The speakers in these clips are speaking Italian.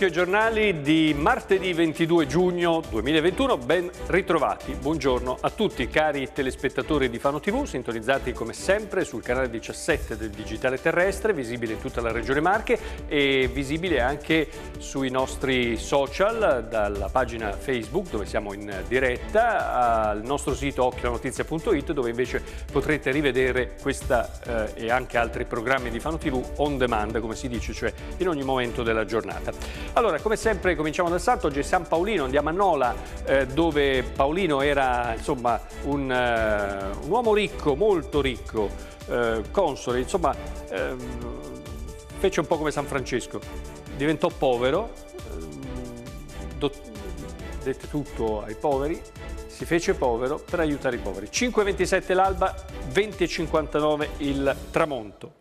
Occhio Giornali di martedì 22 giugno 2021, ben ritrovati. Buongiorno a tutti cari telespettatori di Fano TV, sintonizzati come sempre sul canale 17 del Digitale Terrestre, visibile in tutta la Regione Marche e visibile anche sui nostri social, dalla pagina Facebook dove siamo in diretta, al nostro sito occhionotizia.it dove invece potrete rivedere questa eh, e anche altri programmi di Fano TV on demand, come si dice, cioè in ogni momento della giornata. Allora, come sempre cominciamo dal salto, oggi è San Paolino, andiamo a Nola, eh, dove Paolino era insomma, un, eh, un, uomo ricco, molto ricco, eh, console, insomma ehm, fece un po' come San Francesco, diventò povero, ehm, dette tutto ai poveri, si fece povero per aiutare i poveri. 5.27 l'alba, 20.59 il tramonto.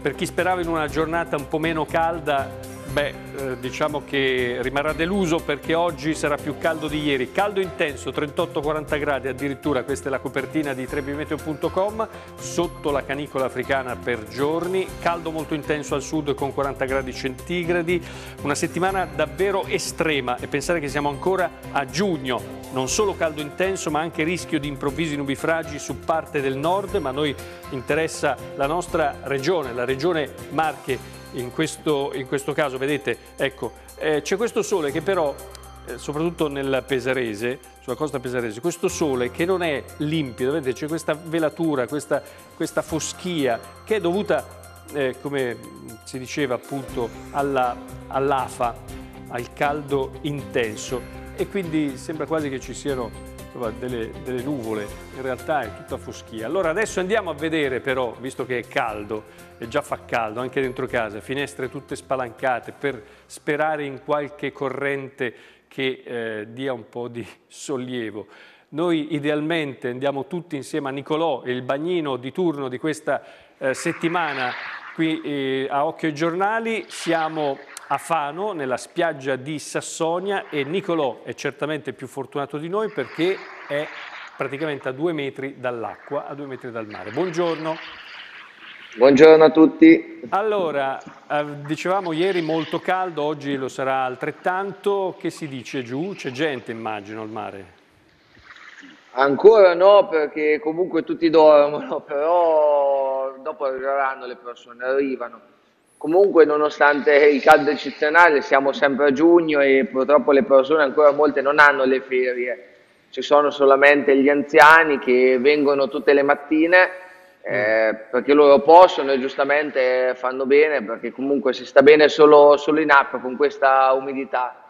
per chi sperava in una giornata un po' meno calda beh, eh, diciamo che rimarrà deluso perché oggi sarà più caldo di ieri. Caldo intenso, 38-40 gradi addirittura, questa è la copertina di trebimeteo.com, sotto la canicola africana per giorni, caldo molto intenso al sud con 40 gradi centigradi, una settimana davvero estrema e pensare che siamo ancora a giugno, non solo caldo intenso ma anche rischio di improvvisi nubifragi su parte del nord, ma a noi interessa la nostra regione, la regione Marche in questo, in questo caso, vedete, ecco, eh, c'è questo sole che però, eh, soprattutto nel Pesarese, sulla costa pesarese, questo sole che non è limpido, vedete, c'è questa velatura, questa, questa foschia che è dovuta eh, come si diceva appunto, all'afa, all al caldo intenso e quindi sembra quasi che ci siano insomma, delle, delle nuvole, in realtà è tutta foschia. Allora adesso andiamo a vedere però, visto che è caldo, e già fa caldo anche dentro casa, finestre tutte spalancate per sperare in qualche corrente che eh, dia un po' di sollievo. Noi idealmente andiamo tutti insieme a Nicolò, il bagnino di turno di questa eh, settimana qui eh, a Occhio e Giornali, siamo a Fano, nella spiaggia di Sassonia e Nicolò è certamente più fortunato di noi perché è praticamente a due metri dall'acqua, a due metri dal mare. Buongiorno. Buongiorno a tutti. Allora, eh, dicevamo ieri molto caldo, oggi lo sarà altrettanto. Che si dice giù? C'è gente, immagino, al mare? Ancora no, perché comunque tutti dormono, però dopo arriveranno le persone, arrivano. Comunque, nonostante il caldo eccezionale, siamo sempre a giugno e purtroppo le persone ancora molte non hanno le ferie. Ci sono solamente gli anziani che vengono tutte le mattine eh, mm. perché loro possono e giustamente fanno bene perché comunque si sta bene solo, solo in acqua con questa umidità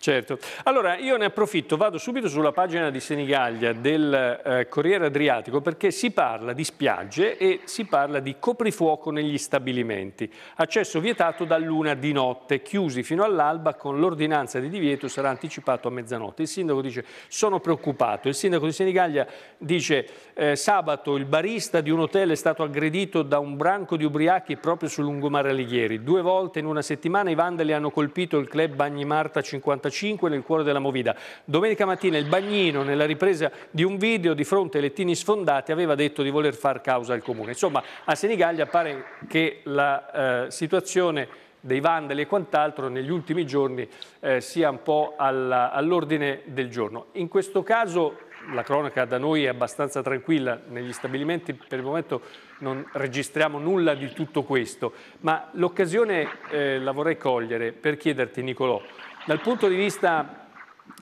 Certo. Allora io ne approfitto, vado subito sulla pagina di Senigallia del eh, Corriere Adriatico perché si parla di spiagge e si parla di coprifuoco negli stabilimenti. Accesso vietato da luna di notte, chiusi fino all'alba con l'ordinanza di divieto sarà anticipato a mezzanotte. Il sindaco dice sono preoccupato. Il sindaco di Senigallia dice eh, sabato il barista di un hotel è stato aggredito da un branco di ubriachi proprio sul lungomare Alighieri. Due volte in una settimana i vandali hanno colpito il club Bagni Marta 55 45 nel cuore della Movida. Domenica mattina il Bagnino, nella ripresa di un video di fronte ai lettini sfondati, aveva detto di voler far causa al Comune. Insomma, a Senigallia pare che la eh, situazione dei vandali e quant'altro negli ultimi giorni eh, sia un po' all'ordine del giorno. In questo caso la cronaca da noi è abbastanza tranquilla, negli stabilimenti per il momento non registriamo nulla di tutto questo, ma l'occasione eh, la vorrei cogliere per chiederti Nicolò, dal punto di vista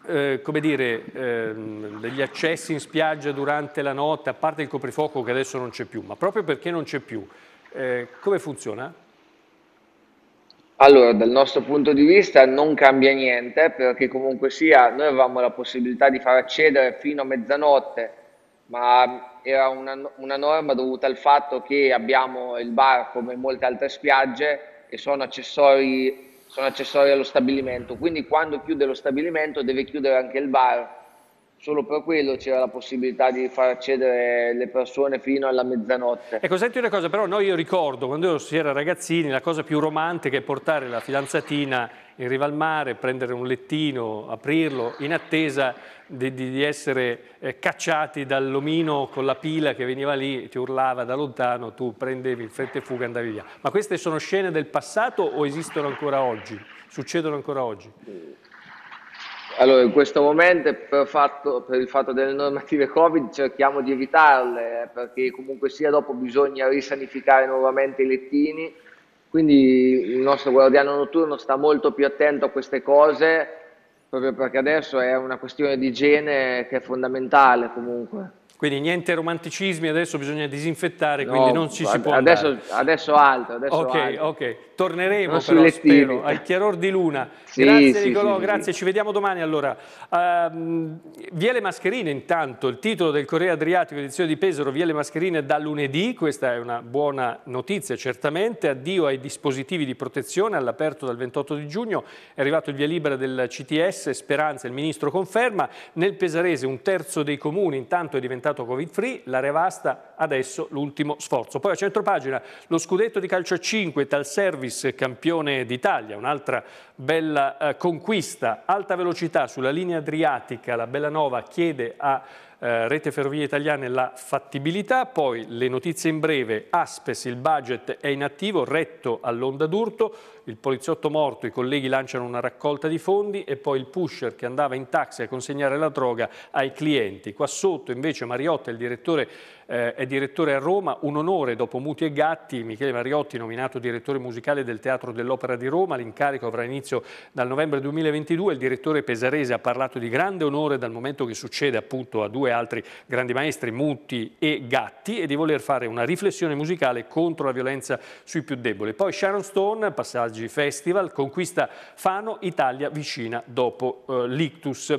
eh, come dire, ehm, degli accessi in spiaggia durante la notte, a parte il coprifuoco che adesso non c'è più, ma proprio perché non c'è più, eh, come funziona? Allora, dal nostro punto di vista non cambia niente, perché comunque sia, noi avevamo la possibilità di far accedere fino a mezzanotte, ma era una, una norma dovuta al fatto che abbiamo il bar come molte altre spiagge e sono accessori sono accessori allo stabilimento, quindi quando chiude lo stabilimento deve chiudere anche il bar, solo per quello c'era la possibilità di far accedere le persone fino alla mezzanotte. Ecco, senti una cosa, però noi io ricordo quando io si era ragazzini la cosa più romantica è portare la fidanzatina in riva al mare, prendere un lettino, aprirlo, in attesa di, di essere eh, cacciati dall'omino con la pila che veniva lì, ti urlava da lontano, tu prendevi il fretta e fuga e andavi via. Ma queste sono scene del passato o esistono ancora oggi? Succedono ancora oggi? Allora, in questo momento, per, fatto, per, il fatto delle normative Covid, cerchiamo di evitarle, eh, perché comunque sia dopo bisogna risanificare nuovamente i lettini, quindi il nostro guardiano notturno sta molto più attento a queste cose, proprio perché adesso è una questione di igiene che è fondamentale comunque. Quindi niente romanticismi, adesso bisogna disinfettare, no, quindi non ci si può adesso, andare. Adesso altro, adesso Ok, altro. ok. Torneremo non però, spero, al chiaror di luna. Sì, grazie sì, Nicolò, sì, grazie, ci vediamo domani allora. Uh, ehm, le Mascherine intanto, il titolo del Corriere Adriatico, edizione di Pesaro, le Mascherine da lunedì, questa è una buona notizia certamente, addio ai dispositivi di protezione all'aperto dal 28 di giugno, è arrivato il via libera del CTS, Speranza, il Ministro conferma, nel Pesarese un terzo dei comuni intanto è diventato diventato covid free, la Revasta adesso l'ultimo sforzo. Poi a centropagina lo scudetto di calcio a 5, tal service campione d'Italia, un'altra bella eh, conquista, alta velocità sulla linea adriatica, la Bella Nova chiede a eh, Rete Ferrovie Italiane la fattibilità, poi le notizie in breve, Aspes il budget è inattivo, retto all'onda d'urto, il poliziotto morto, i colleghi lanciano una raccolta di fondi e poi il pusher che andava in taxi a consegnare la droga ai clienti. Qua sotto invece Mariotta, il direttore, eh, è direttore a Roma, un onore dopo Muti e Gatti, Michele Mariotti nominato direttore musicale del Teatro dell'Opera di Roma, l'incarico avrà inizio dal novembre 2022, il direttore Pesarese ha parlato di grande onore dal momento che succede appunto a due altri grandi maestri, Muti e Gatti, e di voler fare una riflessione musicale contro la violenza sui più deboli. Poi Sharon Stone, passaggio Saggi Festival, conquista Fano, Italia vicina dopo eh, l'ictus.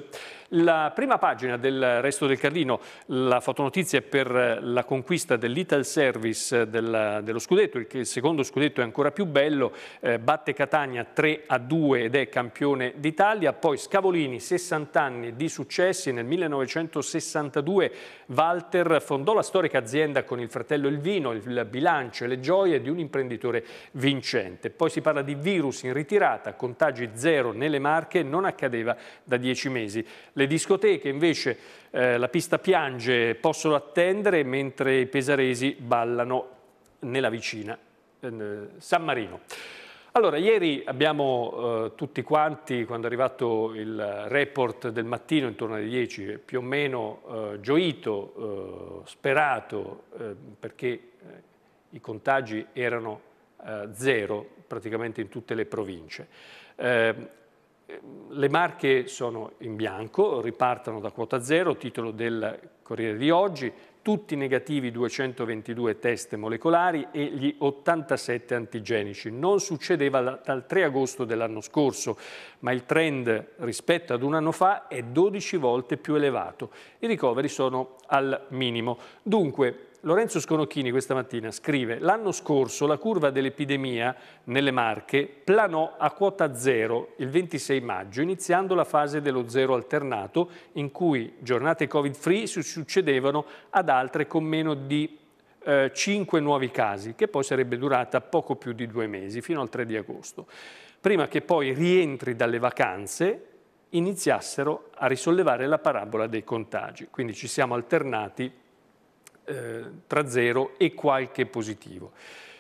La prima pagina del Resto del Carlino, la fotonotizia per la conquista dell'Ital Service eh, della, dello scudetto, il secondo scudetto è ancora più bello, eh, batte Catania 3 a 2 ed è campione d'Italia, poi Scavolini 60 anni di successi, nel 1962 Walter fondò la storica azienda con il fratello Il Vino, il bilancio e le gioie di un imprenditore vincente. Poi si parla di virus in ritirata, contagi zero nelle Marche, non accadeva da dieci mesi. Le discoteche invece eh, la pista piange, possono attendere mentre i pesaresi ballano nella vicina eh, San Marino. Allora, ieri abbiamo eh, tutti quanti, quando è arrivato il report del mattino intorno alle 10, più o meno eh, gioito, eh, sperato, eh, perché i contagi erano zero praticamente in tutte le province. Eh, le marche sono in bianco, ripartono da quota zero, titolo del Corriere di oggi, tutti negativi 222 test molecolari e gli 87 antigenici. Non succedeva dal 3 agosto dell'anno scorso, ma il trend rispetto ad un anno fa è 12 volte più elevato. I ricoveri sono al minimo. Dunque, Lorenzo Sconocchini questa mattina scrive «L'anno scorso la curva dell'epidemia nelle Marche planò a quota zero il 26 maggio, iniziando la fase dello zero alternato in cui giornate Covid-free si succedevano ad altre con meno di eh, 5 nuovi casi, che poi sarebbe durata poco più di due mesi, fino al 3 di agosto. Prima che poi rientri dalle vacanze iniziassero a risollevare la parabola dei contagi. Quindi ci siamo alternati eh, tra 0 e qualche positivo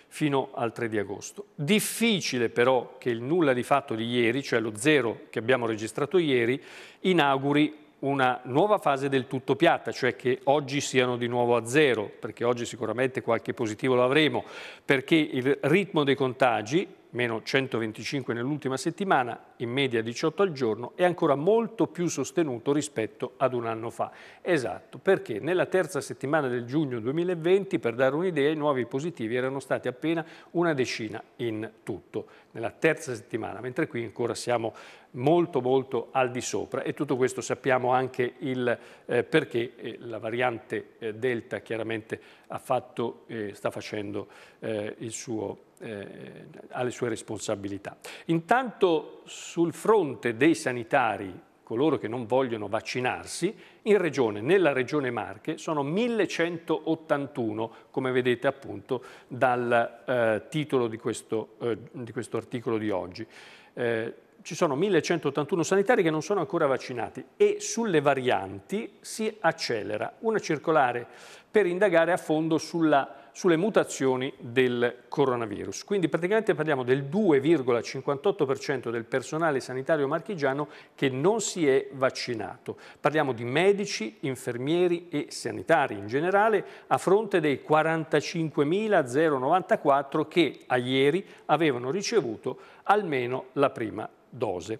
fino al 3 di agosto. Difficile però che il nulla di fatto di ieri, cioè lo 0 che abbiamo registrato ieri, inauguri una nuova fase del tutto piatta, cioè che oggi siano di nuovo a zero, perché oggi sicuramente qualche positivo lo avremo, perché il ritmo dei contagi meno 125 nell'ultima settimana, in media 18 al giorno, è ancora molto più sostenuto rispetto ad un anno fa. Esatto, perché nella terza settimana del giugno 2020, per dare un'idea, i nuovi positivi erano stati appena una decina in tutto, nella terza settimana, mentre qui ancora siamo molto molto al di sopra e tutto questo sappiamo anche il eh, perché eh, la variante eh, Delta chiaramente fatto, eh, sta facendo eh, il suo eh, alle sue responsabilità. Intanto sul fronte dei sanitari, coloro che non vogliono vaccinarsi, in regione, nella regione Marche, sono 1181, come vedete appunto dal eh, titolo di questo, eh, di questo, articolo di oggi. Eh, ci sono 1181 sanitari che non sono ancora vaccinati e sulle varianti si accelera una circolare per indagare a fondo sulla sulle mutazioni del coronavirus. Quindi praticamente parliamo del 2,58% del personale sanitario marchigiano che non si è vaccinato. Parliamo di medici, infermieri e sanitari in generale a fronte dei 45.094 che a ieri avevano ricevuto almeno la prima dose.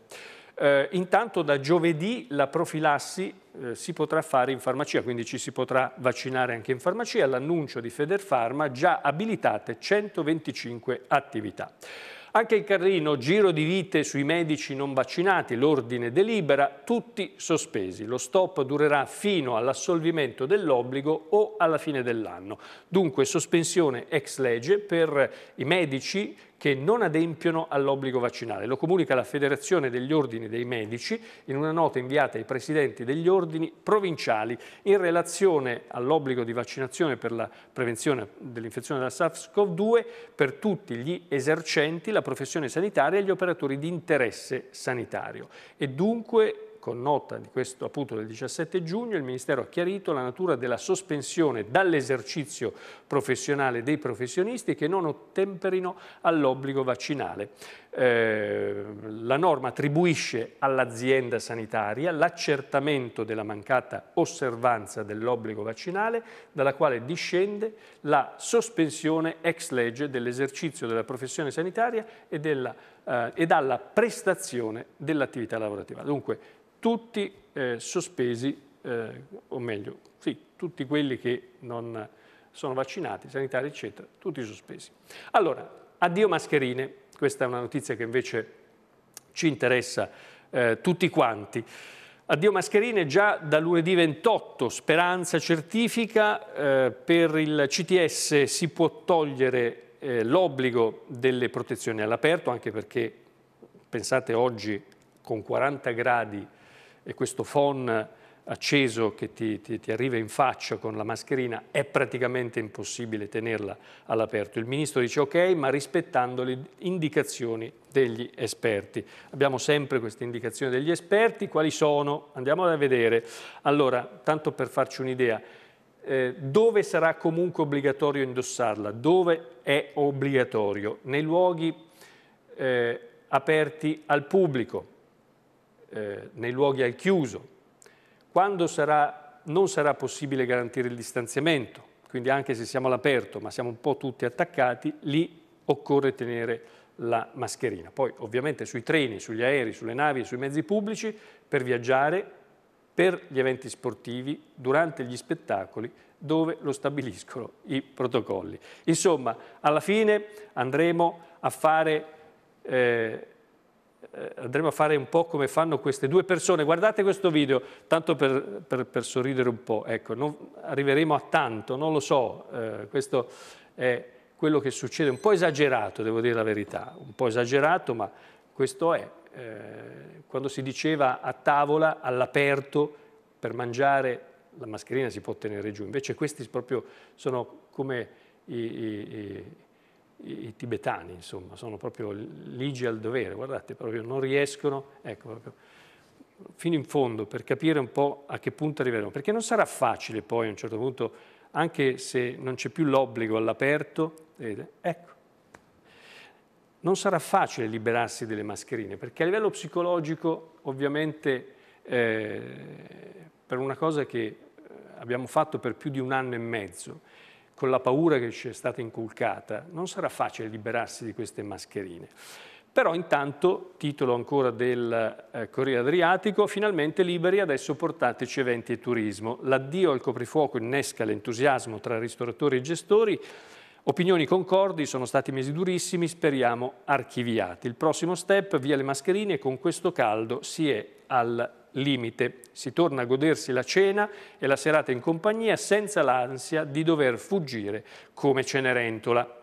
Eh, intanto da giovedì la profilassi eh, si potrà fare in farmacia, quindi ci si potrà vaccinare anche in farmacia. L'annuncio di Federfarma già abilitate 125 attività. Anche il Carrino, giro di vite sui medici non vaccinati, l'ordine delibera, tutti sospesi. Lo stop durerà fino all'assolvimento dell'obbligo o alla fine dell'anno. Dunque sospensione ex legge per i medici che non adempiono all'obbligo vaccinale. Lo comunica la Federazione degli Ordini dei Medici in una nota inviata ai presidenti degli ordini provinciali in relazione all'obbligo di vaccinazione per la prevenzione dell'infezione della SARS-CoV-2 per tutti gli esercenti la professione sanitaria e gli operatori di interesse sanitario e dunque con nota di questo, appunto, del 17 giugno, il Ministero ha chiarito la natura della sospensione dall'esercizio professionale dei professionisti che non ottemperino all'obbligo vaccinale. Eh, la norma attribuisce all'azienda sanitaria l'accertamento della mancata osservanza dell'obbligo vaccinale, dalla quale discende la sospensione ex legge dell'esercizio della professione sanitaria e, della, eh, e dalla prestazione dell'attività lavorativa. Dunque, tutti eh, sospesi, eh, o meglio, sì, tutti quelli che non sono vaccinati, sanitari, eccetera, tutti sospesi. Allora, addio mascherine. Questa è una notizia che invece ci interessa eh, tutti quanti. Addio mascherine già da lunedì 28, Speranza certifica, eh, per il CTS si può togliere eh, l'obbligo delle protezioni all'aperto, anche perché pensate oggi con 40 gradi e questo FON acceso che ti, ti, ti, arriva in faccia con la mascherina è praticamente impossibile tenerla all'aperto. Il ministro dice ok, ma rispettando le indicazioni degli esperti. Abbiamo sempre queste indicazioni degli esperti, quali sono? Andiamo a vedere. Allora, tanto per farci un'idea, eh, dove sarà comunque obbligatorio indossarla? Dove è obbligatorio? Nei luoghi eh, aperti al pubblico, eh, nei luoghi al chiuso, quando sarà, non sarà possibile garantire il distanziamento, quindi anche se siamo all'aperto ma siamo un po' tutti attaccati, lì occorre tenere la mascherina. Poi ovviamente sui treni, sugli aerei, sulle navi e sui mezzi pubblici per viaggiare, per gli eventi sportivi, durante gli spettacoli, dove lo stabiliscono i protocolli. Insomma, alla fine andremo a fare eh, eh, andremo a fare un po' come fanno queste due persone. Guardate questo video, tanto per, per, per sorridere un po', ecco, non, arriveremo a tanto, non lo so, eh, questo è quello che succede, un po' esagerato, devo dire la verità, un po' esagerato, ma questo è. Eh, quando si diceva a tavola, all'aperto, per mangiare, la mascherina si può tenere giù, invece questi proprio sono come i, i, i i tibetani, insomma, sono proprio ligi al dovere, guardate, proprio non riescono, ecco, proprio, fino in fondo per capire un po' a che punto arriveremo, perché non sarà facile poi a un certo punto, anche se non c'è più l'obbligo all'aperto, ecco, non sarà facile liberarsi delle mascherine, perché a livello psicologico ovviamente eh, per una cosa che eh, abbiamo fatto per più di un anno e mezzo, con la paura che ci è stata inculcata, non sarà facile liberarsi di queste mascherine. Però intanto, titolo ancora del eh, Corriere Adriatico, finalmente liberi, adesso portateci eventi e turismo. L'addio al coprifuoco innesca l'entusiasmo tra ristoratori e gestori, Opinioni concordi, sono stati mesi durissimi, speriamo archiviati. Il prossimo step, via le mascherine, con questo caldo si è al limite. Si torna a godersi la cena e la serata in compagnia senza l'ansia di dover fuggire come Cenerentola.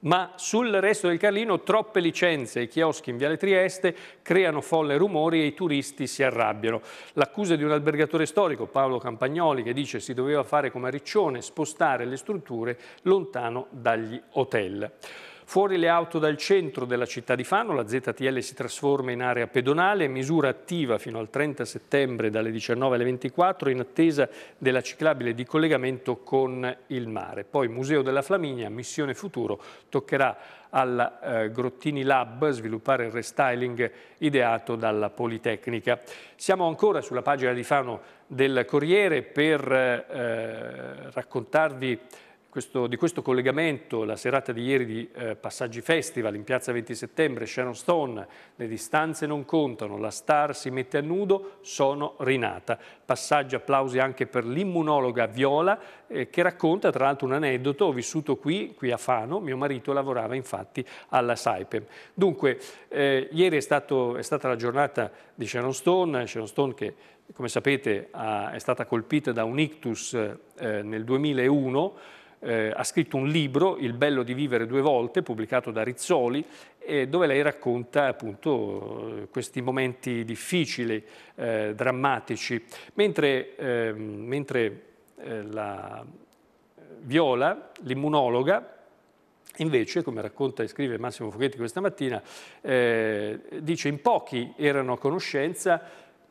Ma sul resto del Carlino troppe licenze, i chioschi in Viale Trieste creano folle rumori e i turisti si arrabbiano. L'accusa di un albergatore storico, Paolo Campagnoli, che dice si doveva fare come a Riccione, spostare le strutture lontano dagli hotel. Fuori le auto dal centro della città di Fano, la ZTL si trasforma in area pedonale, misura attiva fino al 30 settembre dalle 19 alle 24 in attesa della ciclabile di collegamento con il mare. Poi Museo della Flaminia, missione futuro, toccherà al eh, Grottini Lab sviluppare il restyling ideato dalla Politecnica. Siamo ancora sulla pagina di Fano del Corriere per eh, raccontarvi questo, di questo collegamento la serata di ieri di eh, Passaggi Festival in piazza 20 settembre, Sharon Stone, le distanze non contano, la star si mette a nudo, sono rinata. Passaggi applausi anche per l'immunologa Viola eh, che racconta tra l'altro un aneddoto, ho vissuto qui, qui a Fano, mio marito lavorava infatti alla Saipem. Dunque eh, ieri è, stato, è stata la giornata di Sharon Stone, Sharon Stone che come sapete ha, è stata colpita da un ictus eh, nel 2001, eh, ha scritto un libro, Il bello di vivere due volte, pubblicato da Rizzoli, eh, dove lei racconta appunto eh, questi momenti difficili, eh, drammatici, mentre, ehm, mentre eh, la Viola, l'immunologa, Invece, come racconta e scrive Massimo Foghetti questa mattina, eh, dice in pochi erano a conoscenza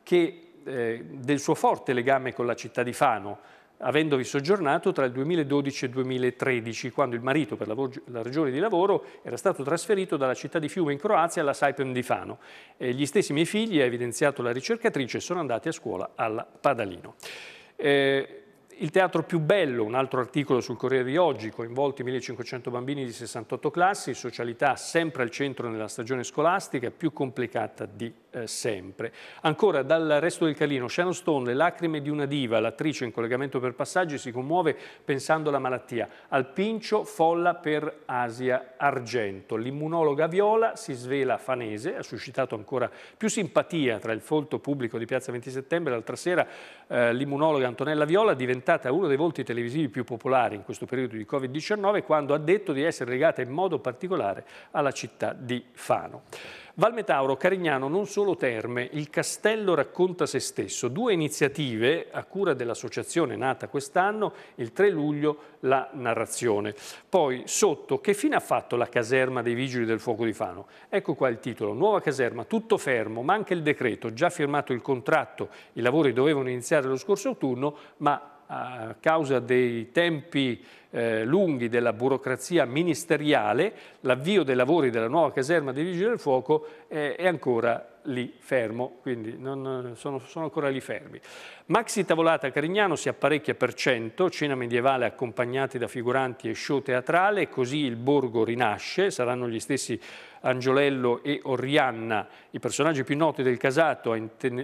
che, del suo forte legame con la città di Fano, avendovi soggiornato tra il 2012 e il 2013, quando il marito per la, ragione di lavoro era stato trasferito dalla città di Fiume in Croazia alla Saipem di Fano. E gli stessi miei figli, ha evidenziato la ricercatrice, sono andati a scuola al Padalino. Eh, il teatro più bello, un altro articolo sul Corriere di oggi, coinvolti 1500 bambini di 68 classi, socialità sempre al centro nella stagione scolastica, più complicata di eh, sempre. Ancora dal resto del Calino, Shannon Stone, le lacrime di una diva, l'attrice in collegamento per passaggi si commuove pensando alla malattia. Al Pincio, folla per Asia Argento. L'immunologa Viola si svela fanese, ha suscitato ancora più simpatia tra il folto pubblico di Piazza 20 Settembre. L'altra sera eh, l'immunologa Antonella Viola diventata diventata uno dei volti televisivi più popolari in questo periodo di Covid-19 quando ha detto di essere legata in modo particolare alla città di Fano. Valmetauro, Carignano, non solo terme, il castello racconta se stesso. Due iniziative a cura dell'associazione nata quest'anno, il 3 luglio la narrazione. Poi sotto, che fine ha fatto la caserma dei Vigili del Fuoco di Fano? Ecco qua il titolo, nuova caserma, tutto fermo, manca il decreto, già firmato il contratto, i lavori dovevano iniziare lo scorso autunno, ma a causa dei tempi eh, lunghi della burocrazia ministeriale, l'avvio dei lavori della nuova caserma dei Vigili del Fuoco eh, è ancora lì fermo, quindi non, sono, sono, ancora lì fermi. Maxi Tavolata a Carignano si apparecchia per cento, cena medievale accompagnati da figuranti e show teatrale, così il borgo rinasce, saranno gli stessi Angiolello e Orianna, i personaggi più noti del casato, a,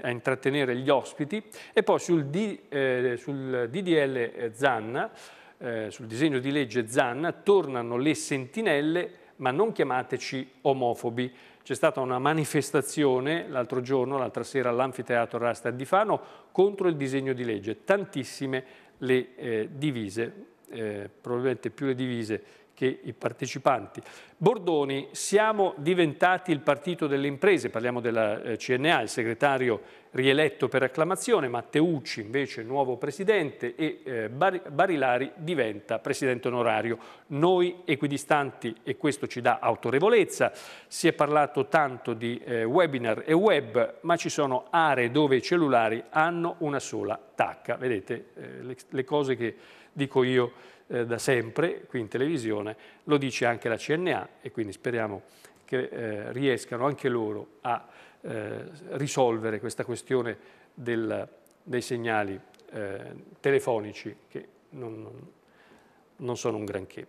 a intrattenere gli ospiti, e poi sul, D, eh, sul DDL eh, Zanna, eh, sul disegno di legge Zanna, tornano le sentinelle, ma non chiamateci omofobi. C'è stata una manifestazione l'altro giorno, l'altra sera all'anfiteatro Rasta di Fano contro il disegno di legge. Tantissime le eh, divise, eh, probabilmente più le divise che i partecipanti. Bordoni, siamo diventati il partito delle imprese, parliamo della eh, CNA, il segretario rieletto per acclamazione, Matteucci invece nuovo presidente e eh, Barilari diventa presidente onorario. Noi equidistanti e questo ci dà autorevolezza, si è parlato tanto di eh, webinar e web, ma ci sono aree dove i cellulari hanno una sola tacca. Vedete le cose che dico io eh, da sempre qui in televisione, lo dice anche la CNA e quindi speriamo che eh, riescano anche loro a eh, risolvere questa questione del, dei segnali eh, telefonici che non, non sono un granché.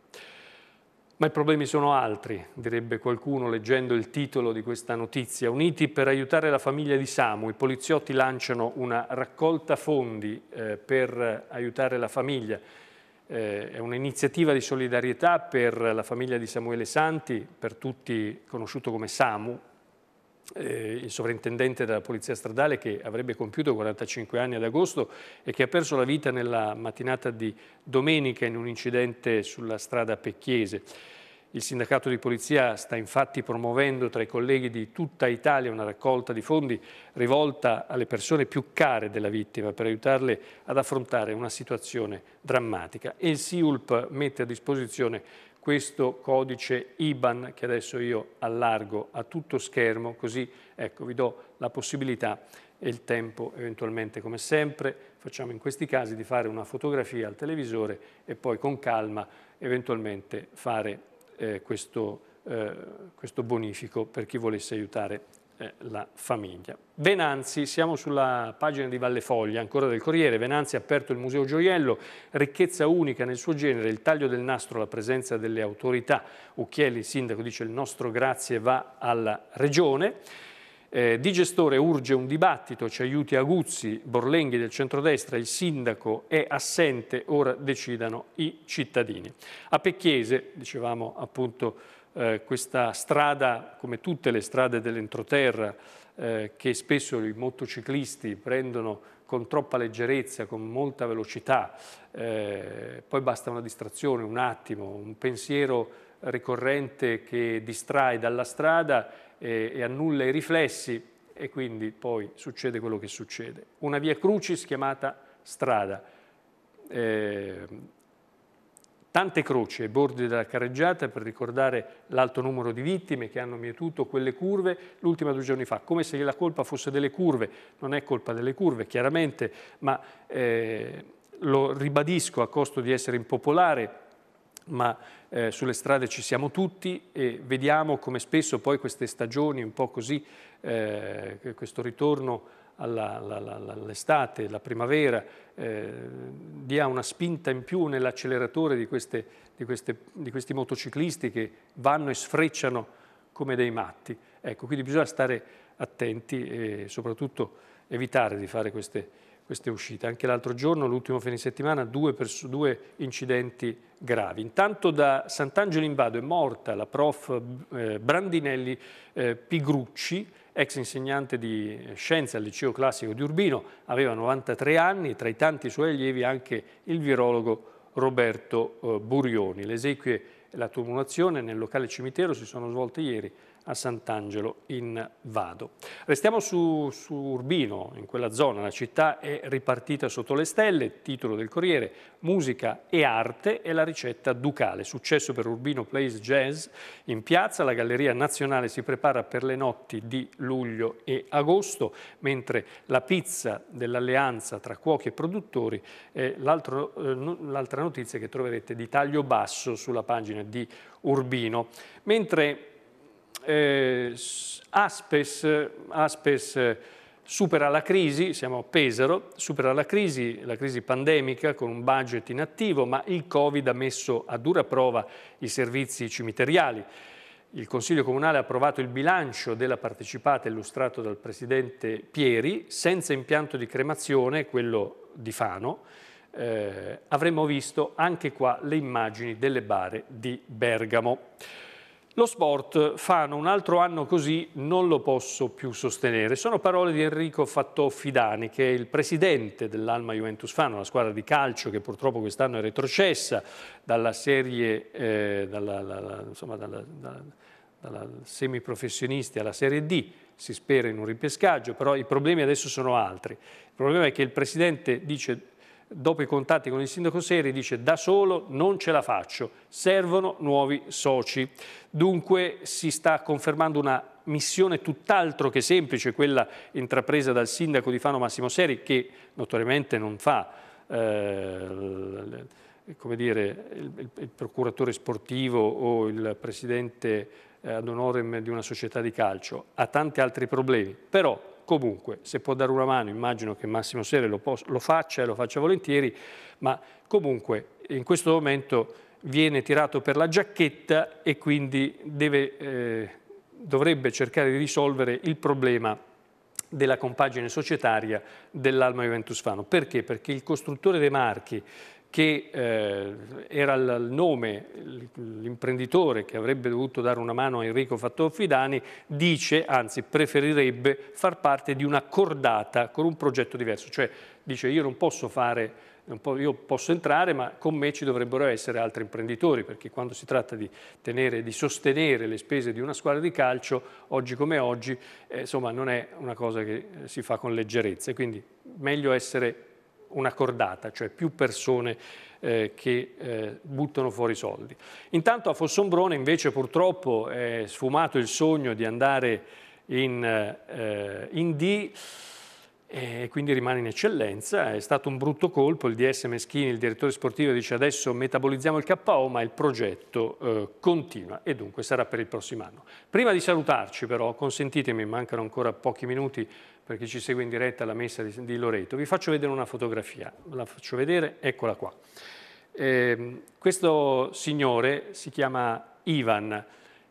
Ma i problemi sono altri, direbbe qualcuno leggendo il titolo di questa notizia. Uniti per aiutare la famiglia di Samu, i poliziotti lanciano una raccolta fondi eh, per aiutare la famiglia eh, è un'iniziativa di solidarietà per la famiglia di Samuele Santi, per tutti conosciuto come Samu, eh, il sovrintendente della Polizia Stradale che avrebbe compiuto 45 anni ad agosto e che ha perso la vita nella mattinata di domenica in un incidente sulla strada Pecchiese. Il sindacato di polizia sta infatti promuovendo tra i colleghi di tutta Italia una raccolta di fondi rivolta alle persone più care della vittima per aiutarle ad affrontare una situazione drammatica. E il SIULP mette a disposizione questo codice IBAN che adesso io allargo a tutto schermo, così ecco, vi do la possibilità e il tempo eventualmente come sempre facciamo in questi casi di fare una fotografia al televisore e poi con calma eventualmente fare eh, questo, eh, questo, bonifico per chi volesse aiutare eh, la famiglia. Venanzi, siamo sulla pagina di Valle Foglia, ancora del Corriere. Venanzi ha aperto il Museo Gioiello, ricchezza unica nel suo genere, il taglio del nastro, la presenza delle autorità. Ucchielli, sindaco, dice il nostro grazie va alla regione. Eh, di gestore urge un dibattito, ci aiuti Aguzzi, Borlenghi del centrodestra, il sindaco è assente, ora decidano i cittadini. A Pecchiese, dicevamo appunto, eh, questa strada, come tutte le strade dell'entroterra, eh, che spesso i motociclisti prendono con troppa leggerezza, con molta velocità, eh, poi basta una distrazione, un attimo, un pensiero ricorrente che distrae dalla strada e, e annulla i riflessi e quindi poi succede quello che succede. Una via crucis chiamata strada. Eh, tante croci ai bordi della carreggiata per ricordare l'alto numero di vittime che hanno mietuto quelle curve l'ultima due giorni fa, come se la colpa fosse delle curve, non è colpa delle curve chiaramente, ma eh, lo ribadisco a costo di essere impopolare, ma eh, sulle strade ci siamo tutti e vediamo come spesso poi queste stagioni, un po' così, eh, questo ritorno all'estate, alla primavera, eh, dia una spinta in più nell'acceleratore di, di, di, questi motociclisti che vanno e sfrecciano come dei matti. Ecco, quindi bisogna stare attenti e soprattutto evitare di fare queste queste uscite. Anche l'altro giorno, l'ultimo fine settimana, due, due, incidenti gravi. Intanto da Sant'Angelo in Vado è morta la prof eh, Brandinelli eh, Pigrucci, ex insegnante di scienze al liceo classico di Urbino, aveva 93 anni e tra i tanti suoi allievi anche il virologo Roberto eh, Burioni. Le esequie e la tumulazione nel locale cimitero si sono svolte ieri a Sant'Angelo in Vado. Restiamo su, su Urbino, in quella zona, la città è ripartita sotto le stelle, titolo del Corriere, musica e arte e la ricetta ducale. Successo per Urbino Plays Jazz in piazza, la Galleria Nazionale si prepara per le notti di luglio e agosto, mentre la pizza dell'alleanza tra cuochi e produttori è eh, l'altra notizia che troverete di taglio basso sulla pagina di Urbino. Mentre eh, Aspes, Aspes, eh, supera la crisi, siamo a Pesaro, supera la crisi, la crisi pandemica con un budget inattivo, ma il Covid ha messo a dura prova i servizi cimiteriali. Il Consiglio Comunale ha approvato il bilancio della partecipata illustrato dal Presidente Pieri, senza impianto di cremazione, quello di Fano, eh, avremmo visto anche qua le immagini delle bare di Bergamo. Lo sport, Fano, un altro anno così non lo posso più sostenere. Sono parole di Enrico Fattò-Fidani, che è il presidente dell'Alma Juventus Fano, la squadra di calcio che purtroppo quest'anno è retrocessa dalla serie, eh, dalla, dalla, insomma, dalla, dalla semiprofessionisti alla serie D, si spera in un ripescaggio, però i problemi adesso sono altri. Il problema è che il presidente dice dopo i contatti con il sindaco Seri, dice da solo non ce la faccio, servono nuovi soci. Dunque si sta confermando una missione tutt'altro che semplice, quella intrapresa dal sindaco di Fano Massimo Seri, che notoriamente non fa... Eh, come dire, il, il, procuratore sportivo o il presidente eh, ad honorem di una società di calcio, ha tanti altri problemi, però Comunque, se può dare una mano, immagino che Massimo Sere lo, lo faccia e lo faccia volentieri, ma comunque in questo momento viene tirato per la giacchetta e quindi deve, eh, dovrebbe cercare di risolvere il problema della compagine societaria dell'Alma Juventus Fano. Perché? Perché il costruttore dei Marchi, che eh, era il nome, l'imprenditore che avrebbe dovuto dare una mano a Enrico Fattofidani, dice, anzi preferirebbe far parte di una cordata con un progetto diverso, cioè dice io non posso fare io posso entrare, ma con me ci dovrebbero essere altri imprenditori, perché quando si tratta di, tenere, di sostenere le spese di una squadra di calcio, oggi come oggi, eh, insomma, non è una cosa che si fa con leggerezza. Quindi meglio essere una cordata, cioè più persone eh, che eh, buttano fuori soldi. Intanto a Fossombrone invece purtroppo è sfumato il sogno di andare in, eh, in D e quindi rimane in eccellenza. È stato un brutto colpo, il DS Meschini, il direttore sportivo, dice adesso metabolizziamo il KO ma il progetto eh, continua e dunque sarà per il prossimo anno. Prima di salutarci però, consentitemi, mancano ancora pochi minuti per chi ci segue in diretta alla messa di, Loreto, vi faccio vedere una fotografia, la faccio vedere, eccola qua. Eh, questo signore si chiama Ivan.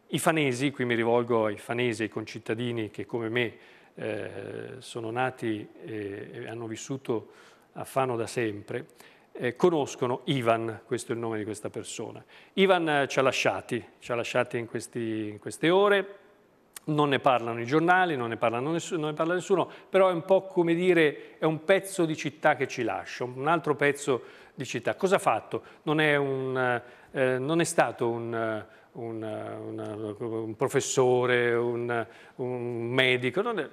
I fanesi, qui mi rivolgo ai fanesi, ai concittadini che come me eh, sono nati e hanno vissuto a Fano da sempre, eh, conoscono Ivan, questo è il nome di questa persona. Ivan ci ha lasciati, ci ha lasciati in, questi, in queste ore, non ne parlano i giornali, non ne, nessuno, non ne, parla nessuno, però è un po' come dire, è un pezzo di città che ci lascia, un altro pezzo di città. Cosa ha fatto? Non è, un, eh, non è stato un, un, un professore, un, medico, è,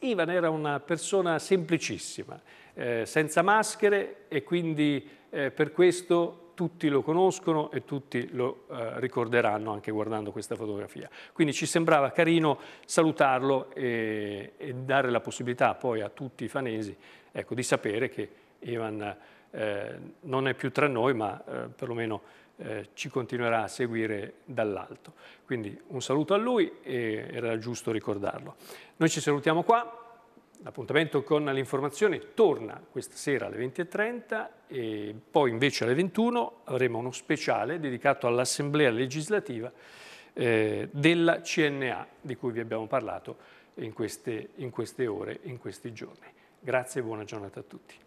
Ivan era una persona semplicissima, eh, senza maschere e quindi eh, per questo tutti lo conoscono e tutti lo eh, ricorderanno anche guardando questa fotografia. Quindi ci sembrava carino salutarlo e, e dare la possibilità poi a tutti i fanesi ecco, di sapere che Ivan eh, non è più tra noi, ma eh, perlomeno eh, ci continuerà a seguire dall'alto. Quindi un saluto a lui e era giusto ricordarlo. Noi ci salutiamo qua. L'appuntamento con l'informazione torna questa sera alle 20.30 e poi invece alle 21 avremo uno speciale dedicato all'Assemblea legislativa eh, della CNA di cui vi abbiamo parlato in queste, in queste ore, in questi giorni. Grazie e buona giornata a tutti.